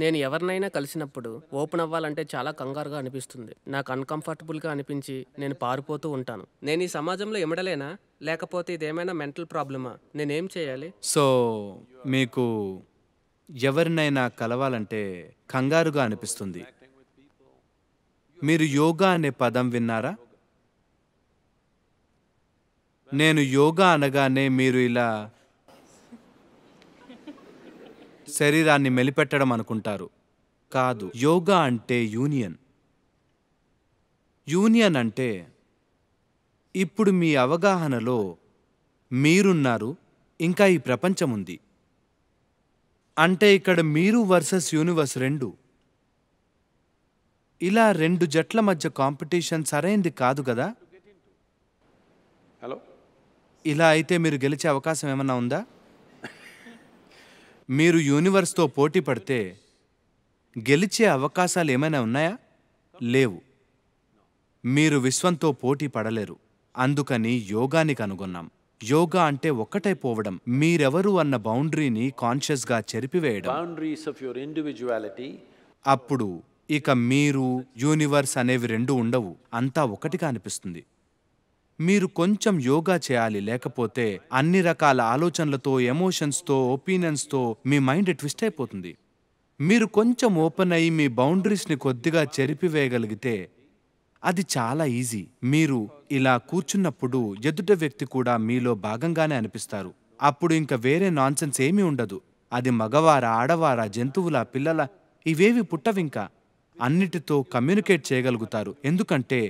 నేను ఎవరినైనా కలిసినప్పుడు ఓపెన్ అవ్వాలంటే చాలా కంగారుగా అనిపిస్తుంది నాకు అన్కంఫర్టబుల్గా అనిపించి నేను పారిపోతూ ఉంటాను నేను ఈ సమాజంలో ఎమడలేనా లేకపోతే ఇదేమైనా మెంటల్ ప్రాబ్లమా నేనేం చేయాలి సో మీకు ఎవరినైనా కలవాలంటే కంగారుగా అనిపిస్తుంది మీరు యోగా అనే పదం విన్నారా నేను యోగా అనగానే మీరు ఇలా శరీరాన్ని మెలిపెట్టడం అనుకుంటారు కాదు యోగా అంటే యూనియన్ యూనియన్ అంటే ఇప్పుడు మీ అవగాహనలో మీరున్నారు ఇంకా ఈ ప్రపంచం ఉంది అంటే ఇక్కడ మీరు వర్సెస్ యూనివర్స్ రెండు ఇలా రెండు జట్ల మధ్య కాంపిటీషన్ సరైంది కాదు కదా హలో ఇలా అయితే మీరు గెలిచే అవకాశం ఏమన్నా ఉందా మీరు యూనివర్స్తో పోటీ పడితే గెలిచే అవకాశాలు ఏమైనా ఉన్నాయా లేవు మీరు విశ్వంతో పోటీ పడలేరు అందుకని యోగాని కనుగొన్నాం యోగా అంటే ఒక్కటైపోవడం మీరెవరు అన్న బౌండరీని కాన్షియస్గా చెరిపివేయడం అప్పుడు ఇక మీరు యూనివర్స్ అనేవి రెండు ఉండవు అంతా ఒకటిగా అనిపిస్తుంది మీరు కొంచెం యోగా చేయాలి లేకపోతే అన్ని రకాల ఆలోచనలతో ఎమోషన్స్తో ఒపీనియన్స్తో మీ మైండ్ ట్విస్ట్ అయిపోతుంది మీరు కొంచెం ఓపెన్ అయ్యి మీ బౌండరీస్ని కొద్దిగా చెరిపివేయగలిగితే అది చాలా ఈజీ మీరు ఇలా కూర్చున్నప్పుడు ఎదుట వ్యక్తి కూడా మీలో భాగంగానే అనిపిస్తారు అప్పుడు ఇంకా వేరే నాన్సెన్స్ ఏమీ ఉండదు అది మగవారా ఆడవారా జంతువుల పిల్లల ఇవేవి పుట్టవింకా అన్నిటితో కమ్యూనికేట్ చేయగలుగుతారు ఎందుకంటే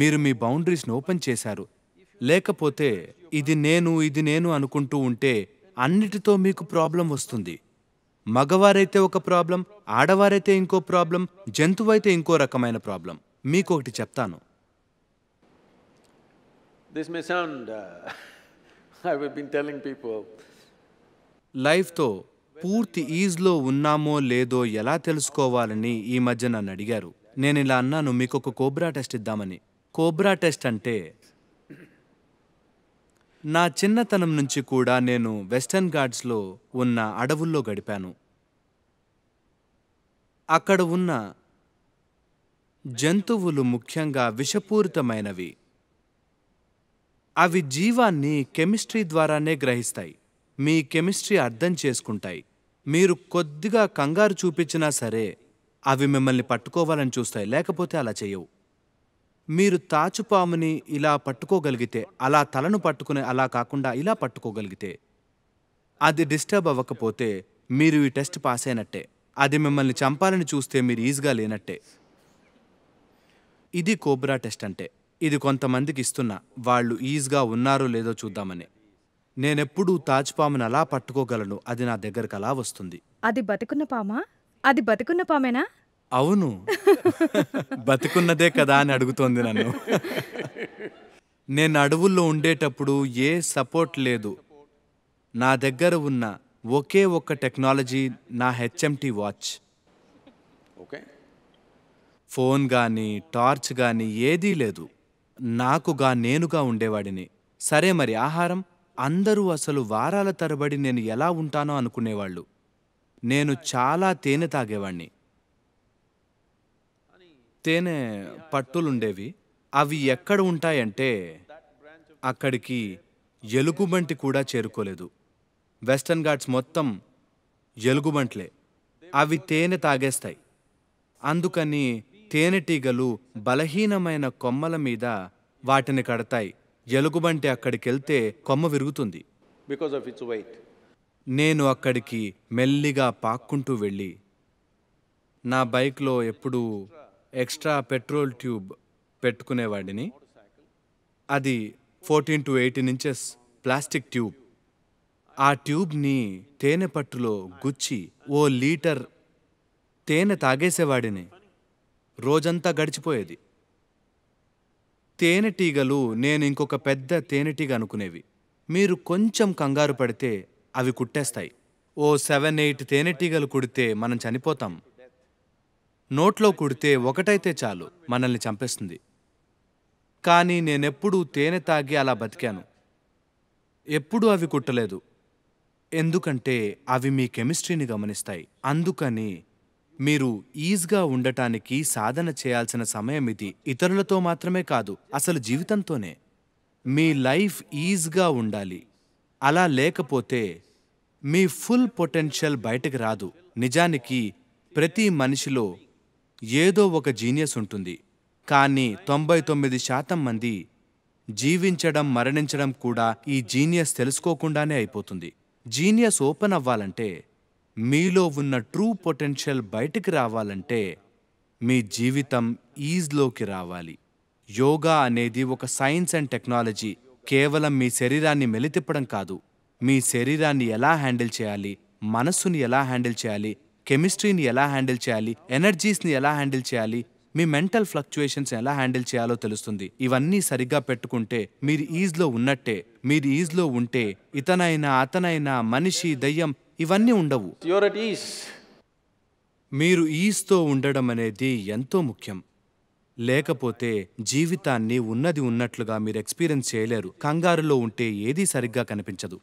మీరు మీ బౌండరీస్ను ఓపెన్ చేశారు లేకపోతే ఇది నేను ఇది నేను అనుకుంటూ ఉంటే అన్నిటితో మీకు ప్రాబ్లం వస్తుంది మగవారైతే ఒక ప్రాబ్లం ఆడవారైతే ఇంకో ప్రాబ్లం జంతువైతే ఇంకో రకమైన ప్రాబ్లం మీకు ఒకటి చెప్తాను దిస్ ఐ uh, లైఫ్తో పూర్తి ఈజ్లో ఉన్నామో లేదో ఎలా తెలుసుకోవాలని ఈ మధ్య నన్ను అడిగారు నేను ఇలా అన్నాను మీకు ఒక కోబ్రా టెస్ట్ ఇద్దామని కోబ్రా టెస్ట్ అంటే నా చిన్నతనం నుంచి కూడా నేను వెస్టర్న్ గాడ్స్లో ఉన్న అడవుల్లో గడిపాను అక్కడ ఉన్న జంతువులు ముఖ్యంగా విషపూరితమైనవి అవి జీవాన్ని కెమిస్ట్రీ ద్వారానే గ్రహిస్తాయి మీ కెమిస్ట్రీ అర్థం చేసుకుంటాయి మీరు కొద్దిగా కంగారు చూపించినా సరే అవి మిమ్మల్ని పట్టుకోవాలని చూస్తాయి లేకపోతే అలా చేయవు మీరు తాచుపాముని ఇలా పట్టుకోగలిగితే అలా తలను పట్టుకుని అలా కాకుండా ఇలా పట్టుకోగలిగితే అది డిస్టర్బ్ అవ్వకపోతే మీరు ఈ టెస్ట్ పాస్ అయినట్టే అది మిమ్మల్ని చంపాలని చూస్తే మీరు ఈజీగా లేనట్టే ఇది కోబ్రా టెస్ట్ అంటే ఇది కొంతమందికి ఇస్తున్నా వాళ్ళు ఈజీగా ఉన్నారో లేదో చూద్దామని నేనెప్పుడూ తాజ్పామును అలా పట్టుకోగలను అది నా దగ్గరకు అలా వస్తుంది అది బతుకున్న పామా అది బతుకున్న పామేనా అవును బతుకున్నదే కదా అని అడుగుతోంది నన్ను నేను అడవుల్లో ఉండేటప్పుడు ఏ సపోర్ట్ లేదు నా దగ్గర ఉన్న ఒకే ఒక్క టెక్నాలజీ నా హెచ్ఎంటి వాచ్ ఫోన్ కానీ టార్చ్ కానీ ఏదీ లేదు నాకుగా నేనుగా ఉండేవాడిని సరే మరి ఆహారం అందరూ అసలు వారాల తరబడి నేను ఎలా ఉంటానో అనుకునేవాళ్ళు నేను చాలా తేనె తాగేవాణ్ణి తేనె పట్టులుండేవి అవి ఎక్కడ ఉంటాయంటే అక్కడికి ఎలుగుబంటి కూడా చేరుకోలేదు వెస్టర్న్ ఘాట్స్ మొత్తం ఎలుగుబంట్లే అవి తేనె తాగేస్తాయి అందుకని తేనెటీగలు బలహీనమైన కొమ్మల మీద వాటిని కడతాయి ఎలుగుబంటి అక్కడికి వెళ్తే కొమ్మ విరుగుతుంది బికాస్ ఆఫ్ ఇట్స్ నేను అక్కడికి మెల్లిగా పాక్కుంటూ వెళ్ళి నా బైక్లో ఎప్పుడూ ఎక్స్ట్రా పెట్రోల్ ట్యూబ్ పెట్టుకునేవాడిని అది fourteen to eighteen inches plastic tube ఆ ట్యూబ్ని తేనె పట్టులో గుచ్చి ఓ లీటర్ తేనె తాగేసేవాడిని రోజంతా గడిచిపోయేది తేనెటీగలు నేను ఇంకొక పెద్ద తేనెటీగ అనుకునేవి మీరు కొంచెం కంగారు పడితే అవి కుట్టేస్తాయి ఓ సెవెన్ ఎయిట్ తేనెటీగలు కుడితే మనం చనిపోతాం నోట్లో కుడితే ఒకటైతే చాలు మనల్ని చంపేస్తుంది కానీ నేనెప్పుడూ తేనె తాగి అలా బతికాను ఎప్పుడూ అవి కుట్టలేదు ఎందుకంటే అవి మీ కెమిస్ట్రీని గమనిస్తాయి అందుకని మీరు ఈజ్గా ఉండటానికి సాధన చేయాల్సిన సమయం ఇది ఇతరులతో మాత్రమే కాదు అసలు జీవితంతోనే మీ లైఫ్ ఈజ్గా ఉండాలి అలా లేకపోతే మీ ఫుల్ పొటెన్షియల్ బయటకు రాదు నిజానికి ప్రతి మనిషిలో ఏదో ఒక జీనియస్ ఉంటుంది కానీ తొంభై తొమ్మిది శాతం మంది జీవించడం మరణించడం కూడా ఈ జీనియస్ తెలుసుకోకుండానే అయిపోతుంది జీనియస్ ఓపెన్ అవ్వాలంటే మీలో ఉన్న ట్రూ పొటెన్షియల్ బయటికి రావాలంటే మీ జీవితం ఈజ్లోకి రావాలి యోగా అనేది ఒక సైన్స్ అండ్ టెక్నాలజీ కేవలం మీ శరీరాన్ని మెలితిప్పడం కాదు మీ శరీరాన్ని ఎలా హ్యాండిల్ చేయాలి మనస్సుని ఎలా హ్యాండిల్ చేయాలి కెమిస్ట్రీని ఎలా హ్యాండిల్ చేయాలి ఎనర్జీస్ని ఎలా హ్యాండిల్ చేయాలి మీ మెంటల్ ఫ్లక్చుయేషన్స్ ఎలా హ్యాండిల్ చేయాలో తెలుస్తుంది ఇవన్నీ సరిగ్గా పెట్టుకుంటే మీరు ఈజ్లో ఉన్నట్టే మీరు ఈజ్లో ఉంటే ఇతనైనా అతనైనా మనిషి దయ్యం ఇవన్నీ ఉండవు మీరు ఈజ్తో ఉండడం అనేది ఎంతో ముఖ్యం లేకపోతే జీవితాన్ని ఉన్నది ఉన్నట్లుగా మీరు ఎక్స్పీరియన్స్ చేయలేరు కంగారులో ఉంటే ఏదీ సరిగ్గా కనిపించదు